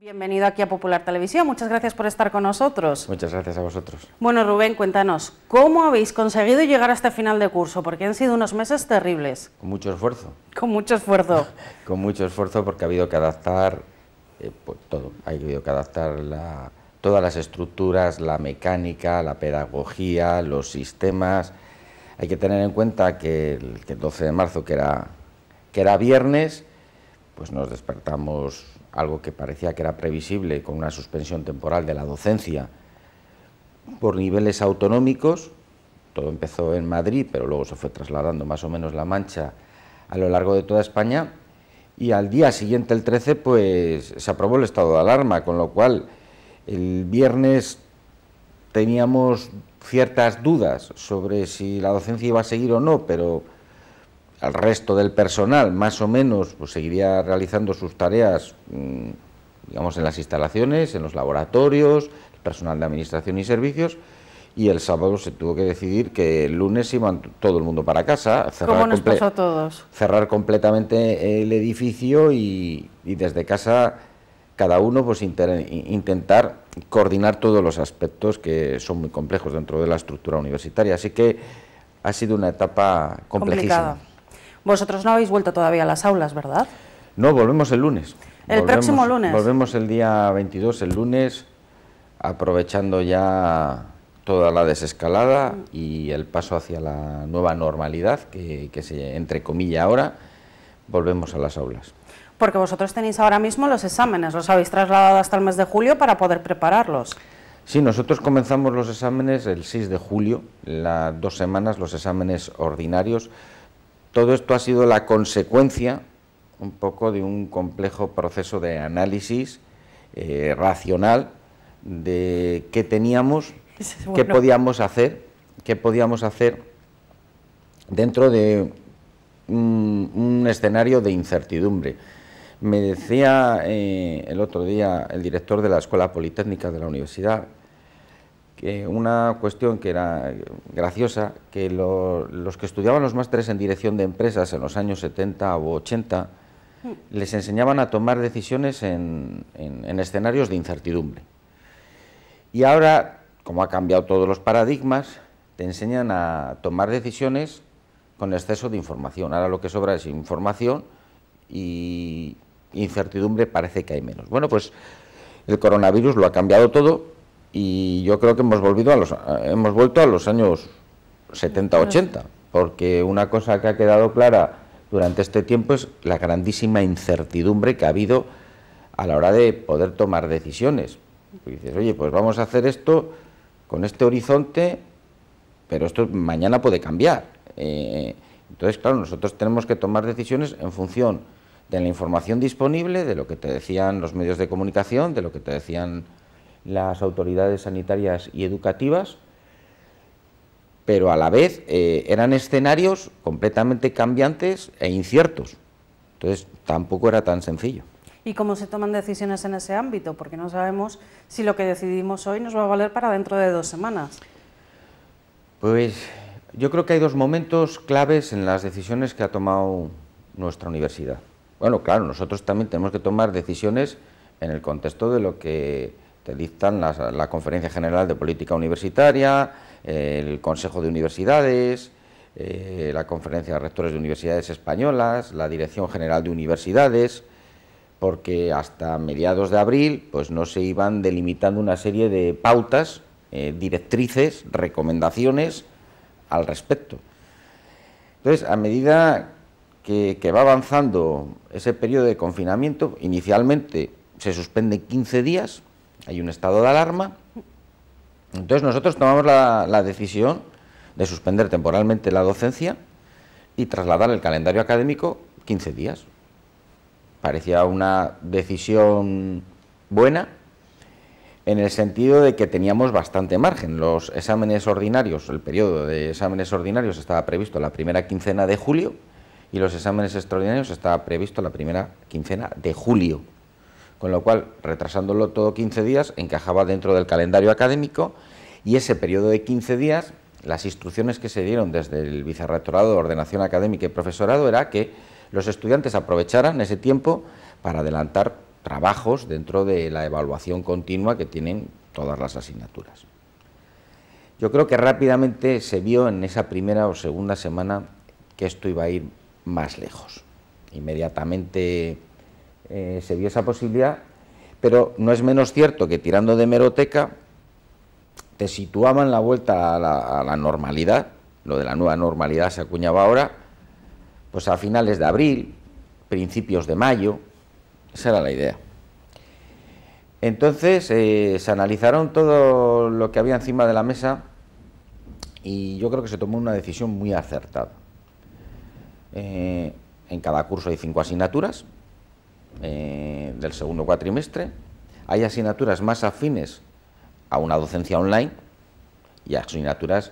Bienvenido aquí a Popular Televisión. Muchas gracias por estar con nosotros. Muchas gracias a vosotros. Bueno, Rubén, cuéntanos, ¿cómo habéis conseguido llegar hasta final de curso? Porque han sido unos meses terribles. Con mucho esfuerzo. Con mucho esfuerzo. con mucho esfuerzo porque ha habido que adaptar eh, pues, todo. Ha habido que adaptar todas las estructuras, la mecánica, la pedagogía, los sistemas. Hay que tener en cuenta que el, 12 de marzo, que era, que era viernes, pues nos despertamos algo que parecía que era previsible con una suspensión temporal de la docencia por niveles autonómicos, todo empezó en Madrid, pero luego se fue trasladando más o menos la mancha a lo largo de toda España, y al día siguiente, el 13, pues se aprobó el estado de alarma, con lo cual el viernes teníamos ciertas dudas sobre si la docencia iba a seguir o no, pero al resto del personal, más o menos, pues seguiría realizando sus tareas, mm, digamos, en las instalaciones, en los laboratorios, el personal de administración y servicios, y el sábado se tuvo que decidir que el lunes iban todo el mundo para casa. Cerrar Cerrar completamente el edificio y, desde casa cada uno pues intentar coordinar todos los aspectos que son muy complejos dentro de la estructura universitaria. Así que ha sido una etapa complejísima. Vosotros no habéis vuelto todavía a las aulas, ¿verdad? No, volvemos el lunes. ¿El próximo lunes? Volvemos el día 22, el lunes, aprovechando ya toda la desescalada y el paso hacia la nueva normalidad, que, que se, entre comillas ahora, volvemos a las aulas. Porque vosotros tenéis ahora mismo los exámenes, los habéis trasladado hasta el mes de julio para poder prepararlos. Sí, nosotros comenzamos los exámenes el 6 de julio, las dos semanas los exámenes ordinarios todo esto ha sido la consecuencia un poco de un complejo proceso de análisis eh, racional de qué teníamos, qué podíamos hacer, qué podíamos hacer dentro de un, escenario de incertidumbre. Me decía eh, el otro día el director de la Escuela Politécnica de la Universidad una cuestión que era graciosa, que los que estudiaban los másteres en dirección de empresas en los años 70 o 80 les enseñaban a tomar decisiones en, en escenarios de incertidumbre. Y ahora, como ha cambiado todos los paradigmas, te enseñan a tomar decisiones con exceso de información. Ahora lo que sobra es información y incertidumbre parece que hay menos. Bueno, pues el coronavirus lo ha cambiado todo y yo creo que hemos, volvido a los, eh, hemos vuelto a los años 70-80, porque una cosa que ha quedado clara durante este tiempo es la grandísima incertidumbre que ha habido a la hora de poder tomar decisiones. dices, oye, pues vamos a hacer esto con este horizonte, pero esto mañana puede cambiar. Eh, entonces, claro, nosotros tenemos que tomar decisiones en función de la información disponible, de lo que te decían los medios de comunicación, de lo que te decían las autoridades sanitarias y educativas, pero a la vez eh, eran escenarios completamente cambiantes e inciertos. Entonces tampoco era tan sencillo. ¿Y cómo se toman decisiones en ese ámbito? Porque no sabemos si lo que decidimos hoy nos va a valer para dentro de dos semanas. Pues yo creo que hay dos momentos claves en las decisiones que ha tomado nuestra universidad. Bueno, claro, nosotros también tenemos que tomar decisiones en el contexto de lo que se dictan la Conferencia General de Política Universitaria, el Consejo de Universidades, eh, la Conferencia de Rectores de Universidades Españolas, la Dirección General de Universidades, porque hasta mediados de abril pues no se iban delimitando una serie de pautas, eh, directrices, recomendaciones al respecto. Entonces, a medida que, que va avanzando ese periodo de confinamiento, inicialmente se suspende 15 días, hay un estado de alarma. Entonces nosotros tomamos la, decisión de suspender temporalmente la docencia y trasladar el calendario académico 15 días. Parecía una decisión buena en el sentido de que teníamos bastante margen. Los exámenes ordinarios, el periodo de exámenes ordinarios estaba previsto la primera quincena de julio y los exámenes extraordinarios estaba previsto la primera quincena de julio con lo cual, retrasándolo todo 15 días, encajaba dentro del calendario académico y ese periodo de 15 días, las instrucciones que se dieron desde el Vicerrectorado de Ordenación Académica y Profesorado era que los estudiantes aprovecharan ese tiempo para adelantar trabajos dentro de la evaluación continua que tienen todas las asignaturas. Yo creo que rápidamente se vio en esa primera o segunda semana que esto iba a ir más lejos. Inmediatamente eh, se vio esa posibilidad, pero no es menos cierto que tirando de meroteca te situaban la vuelta a la, normalidad, lo de la nueva normalidad se acuñaba ahora, pues a finales de abril, principios de mayo, esa era la idea. Entonces eh, se analizaron todo lo que había encima de la mesa y yo creo que se tomó una decisión muy acertada. Eh, en cada curso hay cinco asignaturas, eh, del segundo cuatrimestre. Hay asignaturas más afines a una docencia online y asignaturas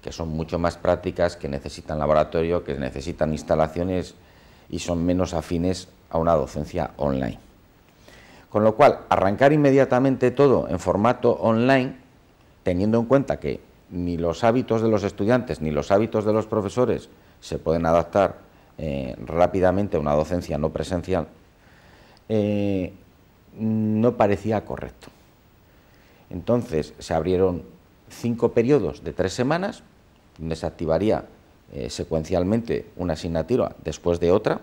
que son mucho más prácticas, que necesitan laboratorio, que necesitan instalaciones y son menos afines a una docencia online. Con lo cual, arrancar inmediatamente todo en formato online, teniendo en cuenta que ni los hábitos de los estudiantes ni los hábitos de los profesores se pueden adaptar eh, rápidamente a una docencia no presencial, eh, no parecía correcto. Entonces se abrieron cinco periodos de tres semanas, donde se activaría eh, secuencialmente una asignatura después de otra,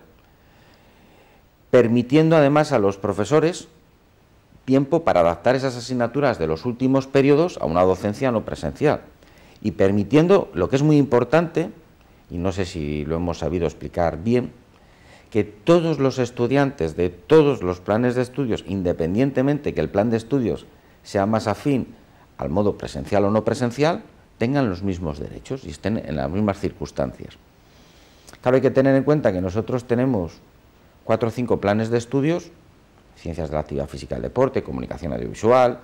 permitiendo además a los profesores tiempo para adaptar esas asignaturas de los últimos periodos a una docencia no presencial y permitiendo, lo que es muy importante, y no sé si lo hemos sabido explicar bien, que todos los estudiantes de todos los planes de estudios, independientemente que el plan de estudios sea más afín al modo presencial o no presencial, tengan los mismos derechos y estén en las mismas circunstancias. Claro, hay que tener en cuenta que nosotros tenemos cuatro o cinco planes de estudios, ciencias de la actividad física y deporte, comunicación audiovisual,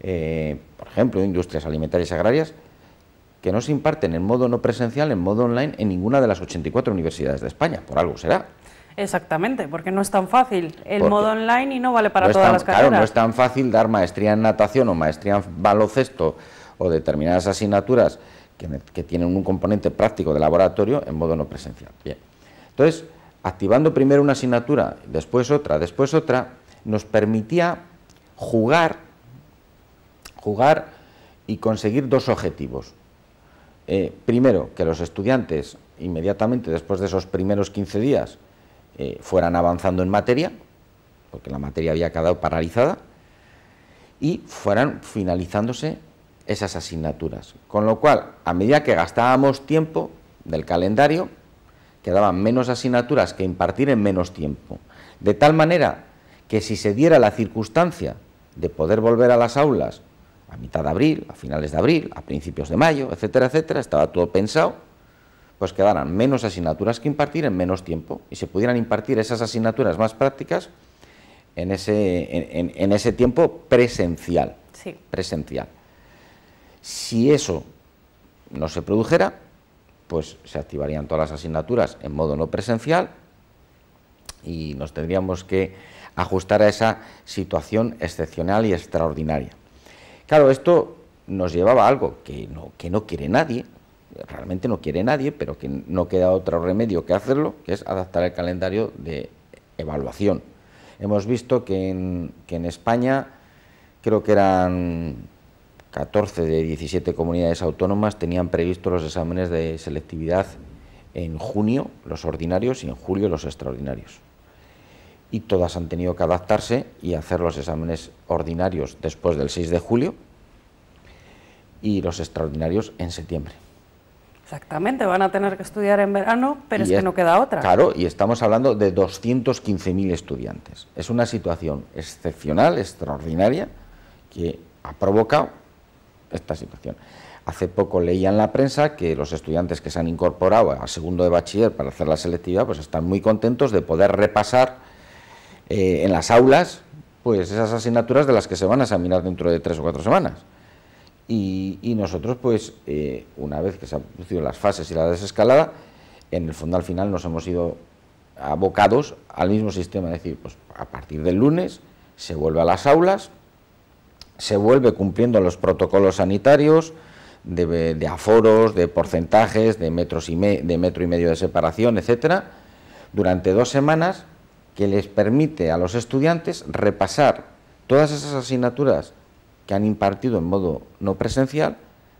eh, por ejemplo, industrias alimentarias y agrarias, que no se imparten en modo no presencial, en modo online, en ninguna de las 84 universidades de España, por algo será. Exactamente, porque no es tan fácil el modo online y no vale para todas las carreras. Claro, no es tan fácil dar maestría en natación o maestría en baloncesto o determinadas asignaturas que, tienen un componente práctico de laboratorio en modo no presencial. Bien. Entonces, activando primero una asignatura, después otra, después otra, nos permitía jugar, jugar y conseguir dos objetivos. Eh, primero, que los estudiantes, inmediatamente después de esos primeros 15 días, eh, fueran avanzando en materia, porque la materia había quedado paralizada, y fueran finalizándose esas asignaturas. Con lo cual, a medida que gastábamos tiempo del calendario, quedaban menos asignaturas que impartir en menos tiempo. De tal manera que si se diera la circunstancia de poder volver a las aulas a mitad de abril, a finales de abril, a principios de mayo, etcétera, etcétera, estaba todo pensado, pues quedaran menos asignaturas que impartir en menos tiempo y se pudieran impartir esas asignaturas más prácticas en ese, en, ese tiempo presencial. Presencial. Si eso no se produjera, pues se activarían todas las asignaturas en modo no presencial y nos tendríamos que ajustar a esa situación excepcional y extraordinaria. Claro, esto nos llevaba a algo que que no quiere nadie, realmente no quiere nadie, pero que no queda otro remedio que hacerlo, que es adaptar el calendario de evaluación. Hemos visto que en, España creo que eran 14 de 17 comunidades autónomas tenían previsto los exámenes de selectividad en junio los ordinarios y en julio los extraordinarios. Y todas han tenido que adaptarse y hacer los exámenes ordinarios después del 6 de julio y los extraordinarios en septiembre. Exactamente, van a tener que estudiar en verano, pero es que no queda otra. Claro, y estamos hablando de 215.000 estudiantes. Es una situación excepcional, extraordinaria, que ha provocado esta situación. Hace poco leía en la prensa que los estudiantes que se han incorporado al segundo de bachiller para hacer la selectividad, pues están muy contentos de poder repasar eh, en las aulas pues esas asignaturas de las que se van a examinar dentro de tres o cuatro semanas. Y, nosotros, pues, eh, una vez que se han producido las fases y la desescalada, en el fondo al final nos hemos ido abocados al mismo sistema, es decir, pues a partir del lunes se vuelve a las aulas, se vuelve cumpliendo los protocolos sanitarios de, aforos, de porcentajes, de, metros y de metro y medio de separación, etcétera, durante dos semanas que les permite a los estudiantes repasar todas esas asignaturas que han impartido en modo no presencial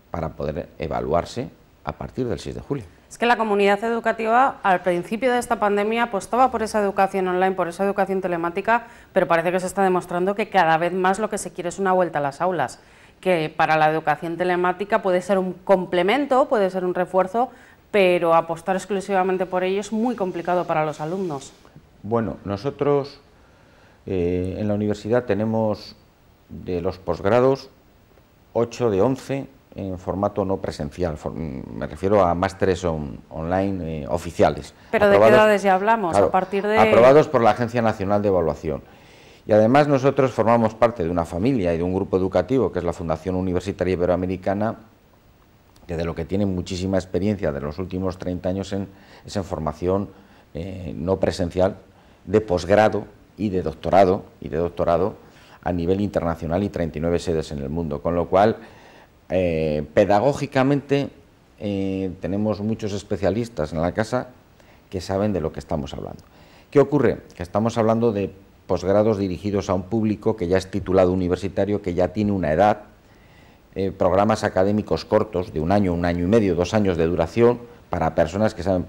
para poder evaluarse a partir del 6 de julio. Es que la comunidad educativa al principio de esta pandemia apostaba por esa educación online, por esa educación telemática, pero parece que se está demostrando que cada vez más lo que se quiere es una vuelta a las aulas, que para la educación telemática puede ser un complemento, puede ser un refuerzo, pero apostar exclusivamente por ello es muy complicado para los alumnos. Bueno, nosotros eh, en la universidad tenemos de los posgrados, 8 de 11 en formato no presencial, mm, me refiero a másteres online eh, oficiales. ¿Pero de qué edades ya hablamos? a partir de... Aprobados por la Agencia Nacional de Evaluación. Y además nosotros formamos parte de una familia y de un grupo educativo, que es la Fundación Universitaria Iberoamericana, que de lo que tiene muchísima experiencia de los últimos 30 años en, es en formación eh, no presencial de posgrado y de doctorado, y de doctorado a nivel internacional y 39 sedes en el mundo, con lo cual eh, pedagógicamente eh, tenemos muchos especialistas en la casa que saben de lo que estamos hablando. ¿Qué ocurre? Que estamos hablando de posgrados dirigidos a un público que ya es titulado universitario, que ya tiene una edad, eh, programas académicos cortos de un año, un año y medio, dos años de duración, para personas que saben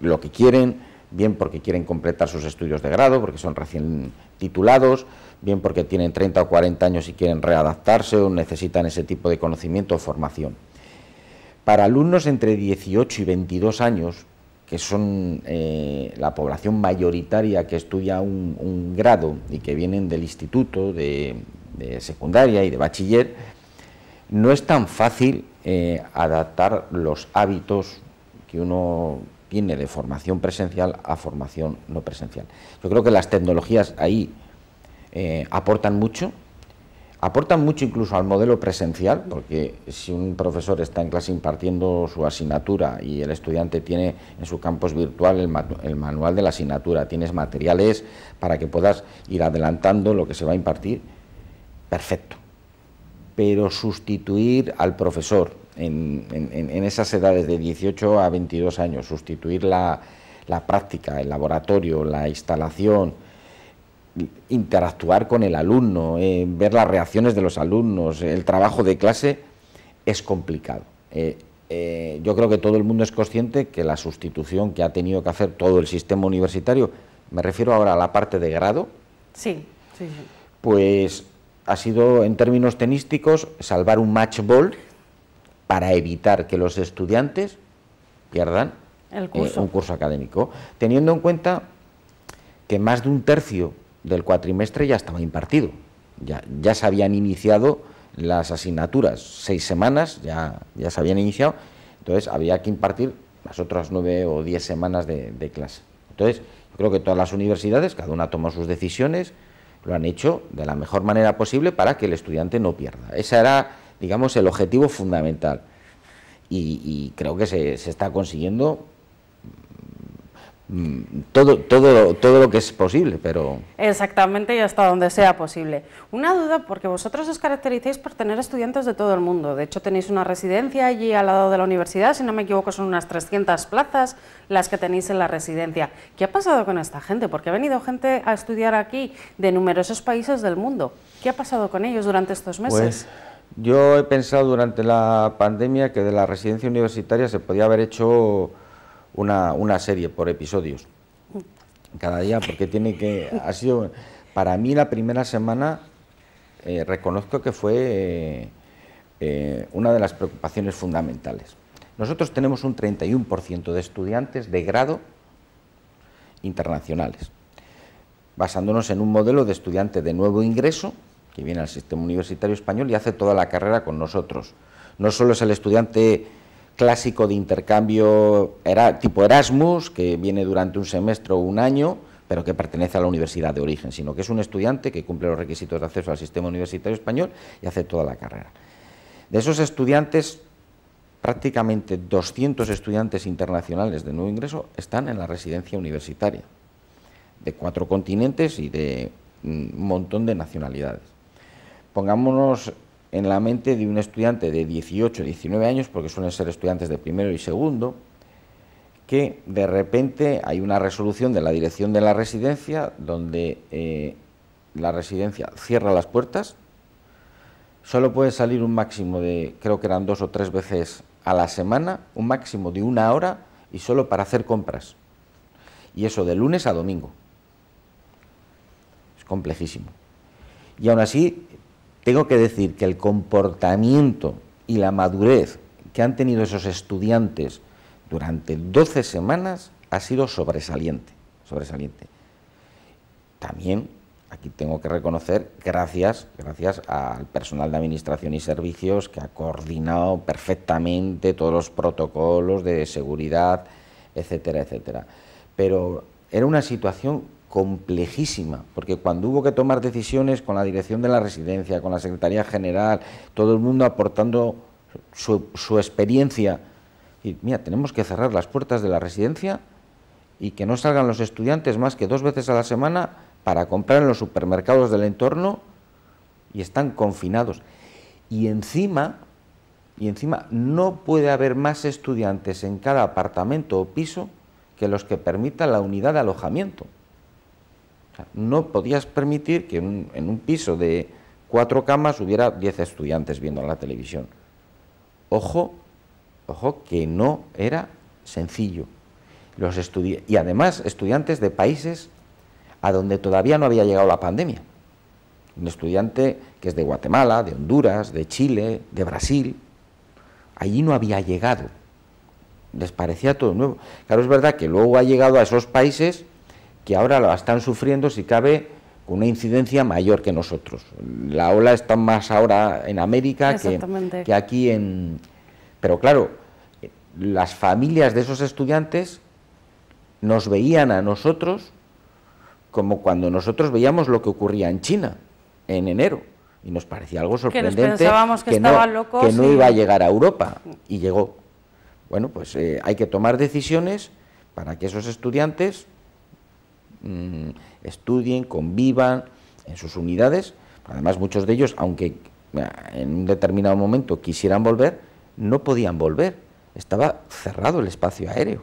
lo que quieren, bien porque quieren completar sus estudios de grado, porque son recién titulados, bien porque tienen 30 o 40 años y quieren readaptarse o necesitan ese tipo de conocimiento o formación. Para alumnos entre 18 y 22 años, que son eh, la población mayoritaria que estudia un, grado y que vienen del instituto, de, secundaria y de bachiller, no es tan fácil eh, adaptar los hábitos que uno tiene de formación presencial a formación no presencial. Yo creo que las tecnologías ahí eh, aportan mucho, aportan mucho incluso al modelo presencial, porque si un profesor está en clase impartiendo su asignatura y el estudiante tiene en su campus virtual el, manual de la asignatura, tienes materiales para que puedas ir adelantando lo que se va a impartir, perfecto. Pero sustituir al profesor en, esas edades de 18 a 22 años, sustituir la práctica, el laboratorio, la instalación, interactuar con el alumno, eh, ver las reacciones de los alumnos, el trabajo de clase, es complicado. Eh, eh, yo creo que todo el mundo es consciente que la sustitución que ha tenido que hacer todo el sistema universitario, me refiero ahora a la parte de grado, sí, pues ha sido, en términos tenísticos, salvar un match ball para evitar que los estudiantes pierdan un curso académico, teniendo en cuenta que más de un tercio del cuatrimestre ya estaba impartido. Ya, ya se habían iniciado las asignaturas, seis semanas ya, ya se habían iniciado, entonces había que impartir las otras nueve o diez semanas de, clase. Entonces, creo que todas las universidades, cada una toma sus decisiones, lo han hecho de la mejor manera posible para que el estudiante no pierda. Ese era, digamos, el objetivo fundamental. Y, creo que se, se está consiguiendo Mm, todo, todo, todo lo que es posible, pero... Exactamente, y hasta donde sea posible. Una duda, porque vosotros os caracterizáis por tener estudiantes de todo el mundo. De hecho, tenéis una residencia allí al lado de la universidad, si no me equivoco, son unas 300 plazas las que tenéis en la residencia. ¿Qué ha pasado con esta gente? Porque ha venido gente a estudiar aquí de numerosos países del mundo. ¿Qué ha pasado con ellos durante estos meses? Pues, yo he pensado durante la pandemia que de la residencia universitaria se podía haber hecho una, una serie por episodios cada día, porque tiene que. Ha sido. Para mí, la primera semana, eh, reconozco que fue eh, eh, una de las preocupaciones fundamentales. Nosotros tenemos un 31% de estudiantes de grado internacionales, basándonos en un modelo de estudiante de nuevo ingreso que viene al sistema universitario español y hace toda la carrera con nosotros. No solo es el estudiante clásico de intercambio era, tipo Erasmus, que viene durante un semestre o un año, pero que pertenece a la universidad de origen, sino que es un estudiante que cumple los requisitos de acceso al sistema universitario español y hace toda la carrera. De esos estudiantes, prácticamente 200 estudiantes internacionales de nuevo ingreso están en la residencia universitaria, de cuatro continentes y de mm, un montón de nacionalidades. Pongámonos en la mente de un estudiante de 18, 19 años, porque suelen ser estudiantes de primero y segundo, que de repente hay una resolución de la dirección de la residencia donde eh, la residencia cierra las puertas, solo puede salir un máximo de, creo que eran dos o tres veces a la semana, un máximo de una hora y solo para hacer compras. Y eso de lunes a domingo. Es complejísimo. Y aún así tengo que decir que el comportamiento y la madurez que han tenido esos estudiantes durante 12 semanas ha sido sobresaliente, sobresaliente. También aquí tengo que reconocer gracias, gracias al personal de administración y servicios que ha coordinado perfectamente todos los protocolos de seguridad, etcétera, etcétera. Pero era una situación complejísima, porque cuando hubo que tomar decisiones con la dirección de la residencia, con la Secretaría General, todo el mundo aportando su, experiencia, y mira, tenemos que cerrar las puertas de la residencia y que no salgan los estudiantes más que dos veces a la semana para comprar en los supermercados del entorno y están confinados. Y encima, y encima no puede haber más estudiantes en cada apartamento o piso que los que permita la unidad de alojamiento. No podías permitir que en, un piso de cuatro camas hubiera diez estudiantes viendo la televisión. Ojo, ojo que no era sencillo. Los y además estudiantes de países a donde todavía no había llegado la pandemia. Un estudiante que es de Guatemala, de Honduras, de Chile, de Brasil, allí no había llegado. Les parecía todo nuevo. Claro, es verdad que luego ha llegado a esos países que ahora la están sufriendo, si cabe, con una incidencia mayor que nosotros. La ola está más ahora en América que, aquí en... Pero claro, las familias de esos estudiantes nos veían a nosotros como cuando nosotros veíamos lo que ocurría en China en enero y nos parecía algo sorprendente que, pensábamos que, que, no, locos que no iba a llegar a Europa y llegó. Bueno, pues eh, hay que tomar decisiones para que esos estudiantes Mm, estudien, convivan en sus unidades. Además, muchos de ellos, aunque eh, en un determinado momento quisieran volver, no podían volver. Estaba cerrado el espacio aéreo.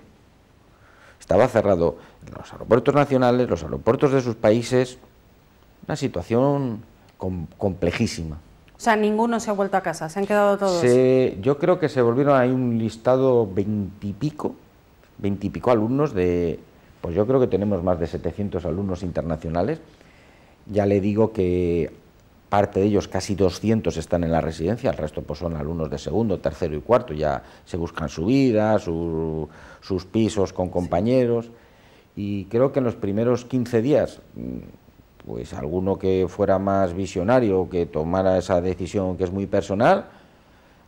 Estaba cerrado los aeropuertos nacionales, los aeropuertos de sus países. Una situación complejísima. O sea, ninguno se ha vuelto a casa, se han quedado todos. yo creo que se volvieron, hay un listado veintipico, veintipico alumnos de pues yo creo que tenemos más de 700 alumnos internacionales. Ya le digo que parte de ellos, casi 200, están en la residencia, el resto pues, son alumnos de segundo, tercero y cuarto, ya se buscan su vida, sus pisos con compañeros. Y creo que en los primeros 15 días, mm, pues alguno que fuera más visionario, que tomara esa decisión que es muy personal,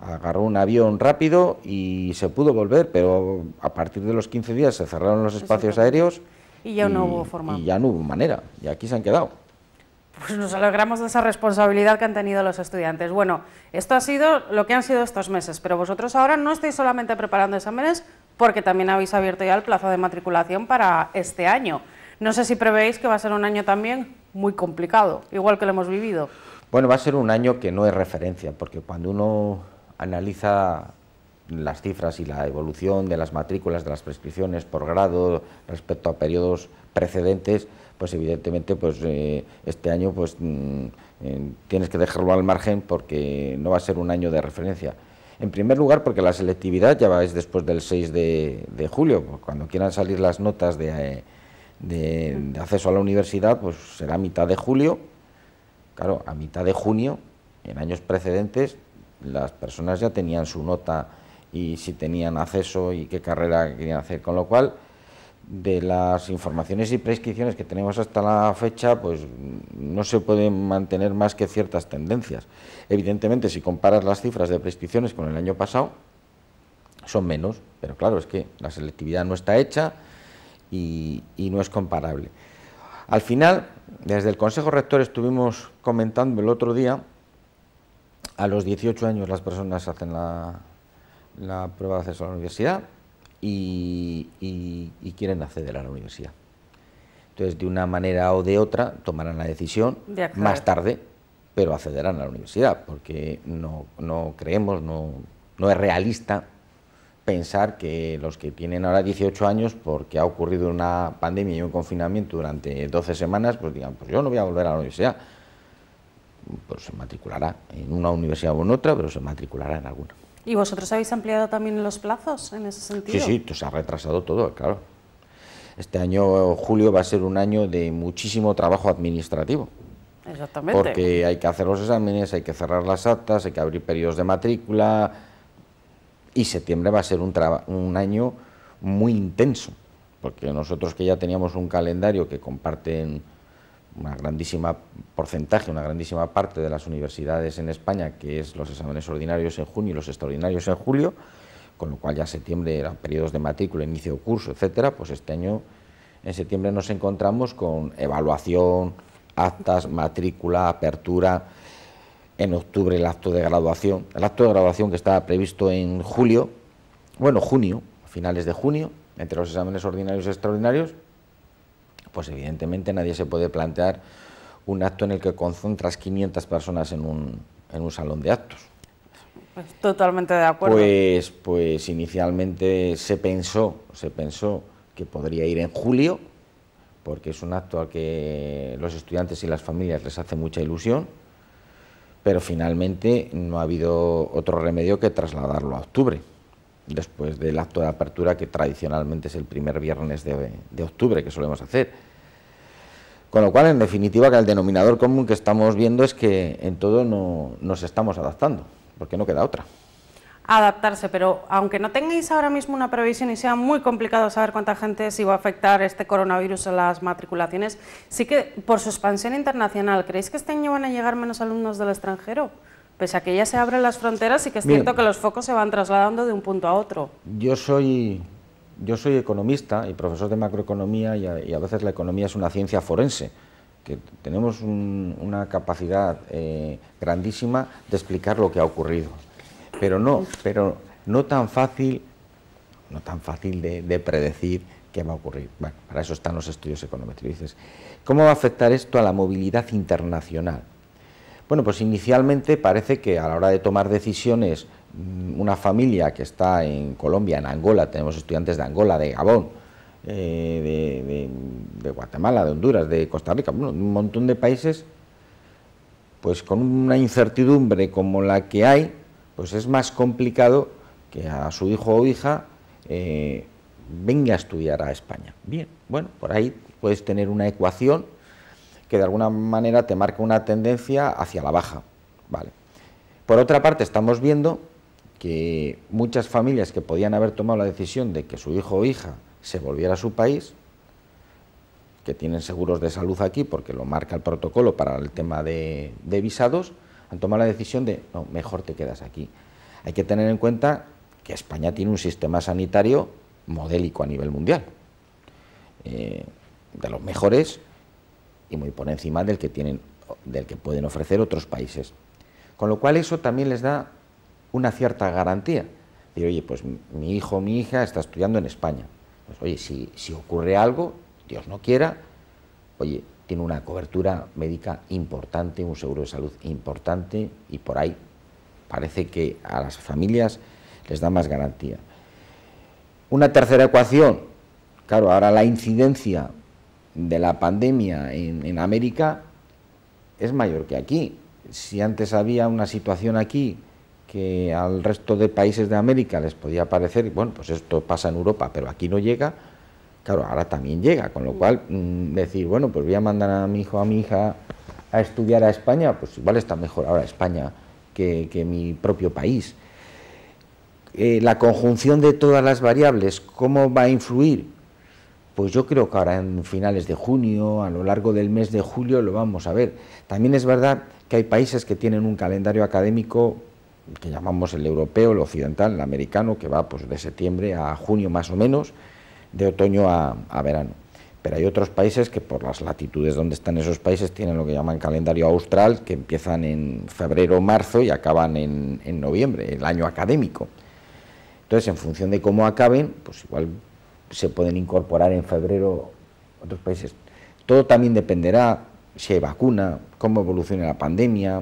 agarró un avión rápido y se pudo volver, pero a partir de los 15 días se cerraron los pues espacios aéreos. Y ya no hubo forma. Y ya no hubo manera, y aquí se han quedado. Pues nos alegramos de esa responsabilidad que han tenido los estudiantes. Bueno, esto ha sido lo que han sido estos meses, pero vosotros ahora no estáis solamente preparando exámenes, porque también habéis abierto ya el plazo de matriculación para este año. No sé si prevéis que va a ser un año también muy complicado, igual que lo hemos vivido. Bueno, va a ser un año que no es referencia, porque cuando uno analiza las cifras y la evolución de las matrículas, de las prescripciones por grado respecto a periodos precedentes, pues evidentemente pues eh, este año pues mm, eh, tienes que dejarlo al margen porque no va a ser un año de referencia. En primer lugar, porque la selectividad ya va es después del 6 de, julio, cuando quieran salir las notas de, de, acceso a la universidad, pues será a mitad de julio, claro, a mitad de junio, en años precedentes, las personas ya tenían su nota y si tenían acceso y qué carrera querían hacer. Con lo cual, de las informaciones y prescripciones que tenemos hasta la fecha, pues no se pueden mantener más que ciertas tendencias. Evidentemente, si comparas las cifras de prescripciones con el año pasado, son menos, pero claro, es que la selectividad no está hecha y, y no es comparable. Al final, desde el Consejo Rector estuvimos comentando el otro día a los 18 años las personas hacen la, prueba de acceso a la universidad y, quieren acceder a la universidad. Entonces, de una manera o de otra, tomarán la decisión más tarde, pero accederán a la universidad, porque no, creemos, no, no es realista pensar que los que tienen ahora 18 años, porque ha ocurrido una pandemia y un confinamiento durante 12 semanas, pues digan, pues yo no voy a volver a la universidad pues se matriculará en una universidad o en otra, pero se matriculará en alguna. ¿Y vosotros habéis ampliado también los plazos en ese sentido? Sí, sí, se ha retrasado todo, claro. Este año, julio, va a ser un año de muchísimo trabajo administrativo. Exactamente. Porque hay que hacer los exámenes, hay que cerrar las actas, hay que abrir periodos de matrícula. Y septiembre va a ser un, un año muy intenso, porque nosotros que ya teníamos un calendario que comparten una grandísima porcentaje, una grandísima parte de las universidades en España, que es los exámenes ordinarios en junio y los extraordinarios en julio, con lo cual ya septiembre eran periodos de matrícula, inicio de curso, etcétera, pues este año en septiembre nos encontramos con evaluación, actas, matrícula, apertura, en octubre el acto de graduación, el acto de graduación que estaba previsto en julio, bueno, junio, a finales de junio, entre los exámenes ordinarios y extraordinarios, pues evidentemente nadie se puede plantear un acto en el que concentras 500 personas en un, en un salón de actos. Pues totalmente de acuerdo. Pues, pues inicialmente se pensó, se pensó que podría ir en julio, porque es un acto al que los estudiantes y las familias les hace mucha ilusión, pero finalmente no ha habido otro remedio que trasladarlo a octubre, después del acto de apertura que tradicionalmente es el primer viernes de octubre que solemos hacer. Con lo cual, en definitiva, que el denominador común que estamos viendo es que en todo no, nos estamos adaptando, porque no queda otra. Adaptarse, pero aunque no tengáis ahora mismo una previsión y sea muy complicado saber cuánta gente se va a afectar este coronavirus a las matriculaciones, sí que por su expansión internacional, ¿creéis que este año van a llegar menos alumnos del extranjero? Pese a que ya se abren las fronteras y que es cierto que los focos se van trasladando de un punto a otro. Yo soy yo soy economista y profesor de macroeconomía y a, veces la economía es una ciencia forense, que tenemos una capacidad eh, grandísima de explicar lo que ha ocurrido. Pero no, pero no tan fácil, no tan fácil de, predecir qué va a ocurrir. Bueno, para eso están los estudios econometrices. ¿Cómo va a afectar esto a la movilidad internacional? Bueno, pues inicialmente parece que a la hora de tomar decisiones, mm, una familia que está en Colombia, en Angola, tenemos estudiantes de Angola, de Gabón, eh, de, Guatemala, de Honduras, de Costa Rica, un montón de países, pues con una incertidumbre como la que hay, pues es más complicado que a su hijo o hija eh, venga a estudiar a España. Bien, bueno, por ahí puedes tener una ecuación que de alguna manera te marca una tendencia hacia la baja. Vale. Por otra parte, estamos viendo que muchas familias que podían haber tomado la decisión de que su hijo o hija se volviera a su país, que tienen seguros de salud aquí porque lo marca el protocolo para el tema de, visados, han tomado la decisión de, no, mejor te quedas aquí. Hay que tener en cuenta que España tiene un sistema sanitario modélico a nivel mundial, eh, de los mejores y muy por encima del que, tienen, del que pueden ofrecer otros países. Con lo cual eso también les da una cierta garantía. oye, pues mi hijo o mi hija está estudiando en España. Pues oye, si, si ocurre algo, Dios no quiera, oye, tiene una cobertura médica importante, un seguro de salud importante y por ahí parece que a las familias les da más garantía. Una tercera ecuación, claro, ahora la incidencia de la pandemia en, América es mayor que aquí. Si antes había una situación aquí que al resto de países de América les podía parecer, bueno, pues esto pasa en Europa, pero aquí no llega, claro, ahora también llega, con lo cual mm, decir, bueno, pues voy a mandar a mi hijo o a mi hija a estudiar a España, pues igual está mejor ahora España que, mi propio país. Eh, la conjunción de todas las variables, cómo va a influir, pues yo creo que ahora en finales de junio, a lo largo del mes de julio, lo vamos a ver. También es verdad que hay países que tienen un calendario académico que llamamos el europeo, el occidental, el americano, que va pues de septiembre a junio más o menos, de otoño a, verano. Pero hay otros países que por las latitudes donde están esos países tienen lo que llaman calendario austral, que empiezan en febrero o marzo y acaban en, en noviembre, el año académico. Entonces, en función de cómo acaben, pues igual se pueden incorporar en febrero otros países. Todo también dependerá si hay vacuna, cómo evoluciona la pandemia.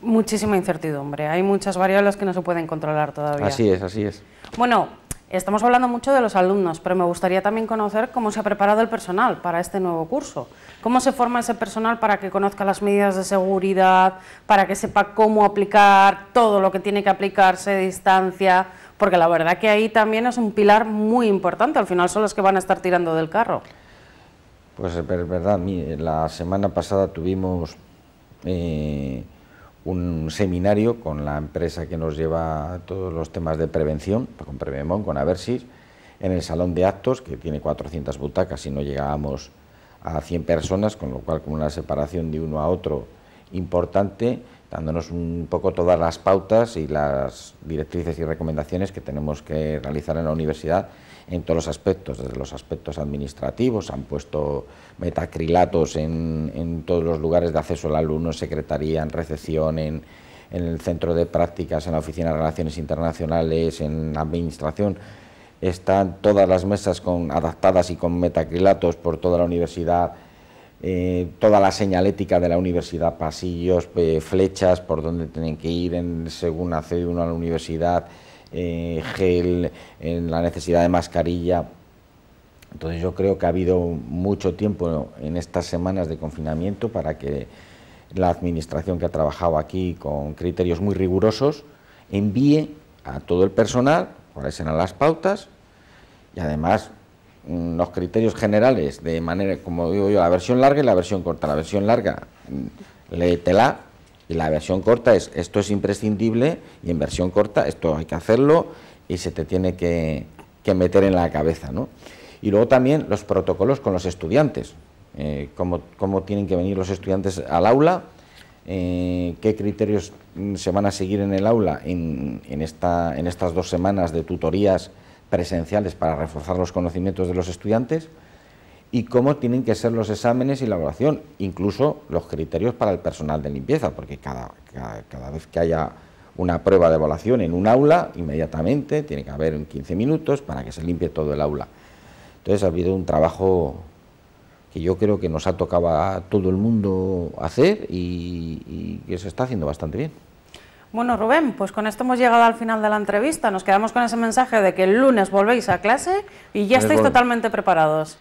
Muchísima incertidumbre, hay muchas variables que no se pueden controlar todavía. Así es, así es. Bueno, estamos hablando mucho de los alumnos, pero me gustaría también conocer cómo se ha preparado el personal para este nuevo curso. ¿Cómo se forma ese personal para que conozca las medidas de seguridad, para que sepa cómo aplicar todo lo que tiene que aplicarse, distancia, porque la verdad que ahí también es un pilar muy importante, al final son los que van a estar tirando del carro. Pues eh, es verdad, eh, la semana pasada tuvimos eh, un seminario con la empresa que nos lleva todos los temas de prevención, con Prevemon, con Aversis, en el salón de actos, que tiene 400 butacas y no llegábamos a 100 personas, con lo cual como una separación de uno a otro importante, dándonos un poco todas las pautas y las directrices y recomendaciones que tenemos que realizar en la universidad en todos los aspectos, desde los aspectos administrativos, han puesto metacrilatos en, todos los lugares de acceso al alumno, en secretaría, en recepción, en, el centro de prácticas, en la oficina de relaciones internacionales, en administración, están todas las mesas con, adaptadas y con metacrilatos por toda la universidad eh, toda la señalética de la universidad, pasillos, eh, flechas por donde tienen que ir en, según accede uno a la universidad, eh, gel, en la necesidad de mascarilla. Entonces yo creo que ha habido mucho tiempo en estas semanas de confinamiento para que la administración que ha trabajado aquí con criterios muy rigurosos envíe a todo el personal cuáles a las pautas y además los criterios generales de manera, como digo yo, la versión larga y la versión corta. La versión larga, mm, léetela, y la versión corta es esto es imprescindible y en versión corta esto hay que hacerlo y se te tiene que, meter en la cabeza. ¿no? Y luego también los protocolos con los estudiantes, eh, cómo, tienen que venir los estudiantes al aula, eh, qué criterios mm, se van a seguir en el aula en, esta, en estas dos semanas de tutorías presenciales para reforzar los conocimientos de los estudiantes y cómo tienen que ser los exámenes y la evaluación, incluso los criterios para el personal de limpieza, porque cada, cada, vez que haya una prueba de evaluación en un aula, inmediatamente tiene que haber en 15 minutos para que se limpie todo el aula. Entonces ha habido un trabajo que yo creo que nos ha tocado a todo el mundo hacer y, y que se está haciendo bastante bien. Bueno, Rubén, pues con esto hemos llegado al final de la entrevista. Nos quedamos con ese mensaje de que el lunes volvéis a clase y ya estáis totalmente preparados.